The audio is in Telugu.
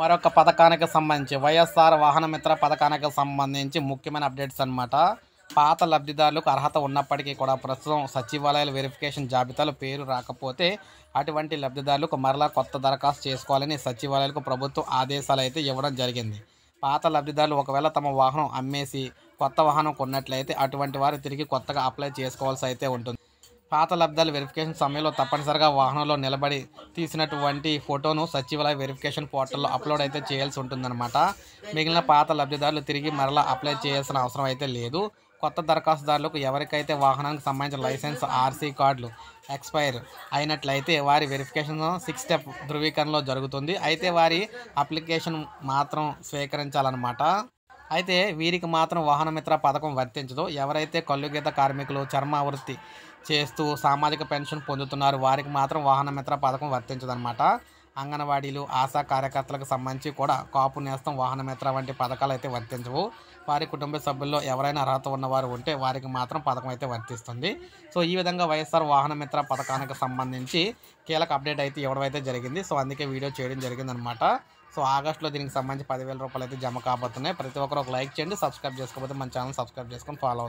మరొక పథకానికి సంబంధించి వైఎస్ఆర్ వాహనమిత్ర పథకానికి సంబంధించి ముఖ్యమైన అప్డేట్స్ అనమాట పాత లబ్ధిదారులకు అర్హత ఉన్నప్పటికీ కూడా ప్రస్తుతం సచివాలయాల వెరిఫికేషన్ జాబితాలో పేరు రాకపోతే అటువంటి లబ్ధిదారులకు మరలా కొత్త దరఖాస్తు చేసుకోవాలని సచివాలయాలకు ప్రభుత్వం ఆదేశాలు అయితే ఇవ్వడం జరిగింది పాత లబ్ధిదారులు ఒకవేళ తమ వాహనం అమ్మేసి కొత్త వాహనం కొన్నట్లయితే అటువంటి వారు తిరిగి కొత్తగా అప్లై చేసుకోవాల్సి అయితే ఉంటుంది పాత లబ్ధాల వెరిఫికేషన్ సమయంలో తప్పనిసరిగా వాహనంలో నిలబడి తీసినటువంటి ఫోటోను సచివాలయ వెరిఫికేషన్ పోర్టల్లో అప్లోడ్ అయితే చేయాల్సి ఉంటుందన్నమాట మిగిలిన పాత లబ్ధిదారులు తిరిగి మరలా అప్లై చేయాల్సిన అవసరం అయితే లేదు కొత్త దరఖాస్తుదారులకు ఎవరికైతే వాహనానికి సంబంధించిన లైసెన్స్ ఆర్సీ కార్డులు ఎక్స్పైర్ అయినట్లయితే వారి వెరిఫికేషన్ సిక్స్ స్టెప్ ధృవీకరణలో జరుగుతుంది అయితే వారి అప్లికేషన్ మాత్రం స్వీకరించాలన్నమాట అయితే వీరికి మాత్రం వాహనమిత్ర పథకం వర్తించదు ఎవరైతే కళ్ళు గీత కార్మికులు చర్మావృత్తి చేస్తూ సామాజిక పెన్షన్ పొందుతున్నారు వారికి మాత్రం వాహనమిత్ర పథకం వర్తించదనమాట అంగన్వాడీలు ఆశా కార్యకర్తలకు సంబంధించి కూడా కాపు నేస్తం వాహనమిత్ర వంటి పథకాలు అయితే వర్తించవు వారి కుటుంబ సభ్యుల్లో ఎవరైనా అర్హత ఉన్నవారు ఉంటే వారికి మాత్రం పథకం అయితే వర్తిస్తుంది సో ఈ విధంగా వైఎస్ఆర్ వాహనమిత్ర పథకానికి సంబంధించి కీలక అప్డేట్ అయితే ఇవ్వడమైతే జరిగింది సో అందుకే వీడియో చేయడం జరిగిందనమాట సో ఆగస్టులో దీనికి సంబంధించి పదివేల రూపాయలు అయితే జమ కాబోతున్నాయి ప్రతి ఒక్కరు ఒక లైక్ చేయండి సబ్స్క్రైబ్ చేసుకోకపోతే మన ఛానల్ సబ్స్క్రైబ్ చేసుకొని ఫాలో